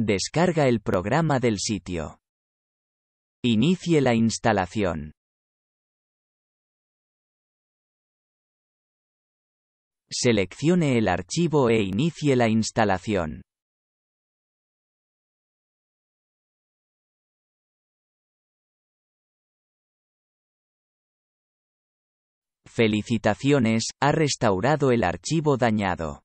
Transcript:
Descarga el programa del sitio. Inicie la instalación. Seleccione el archivo e inicie la instalación. Felicitaciones, ha restaurado el archivo dañado.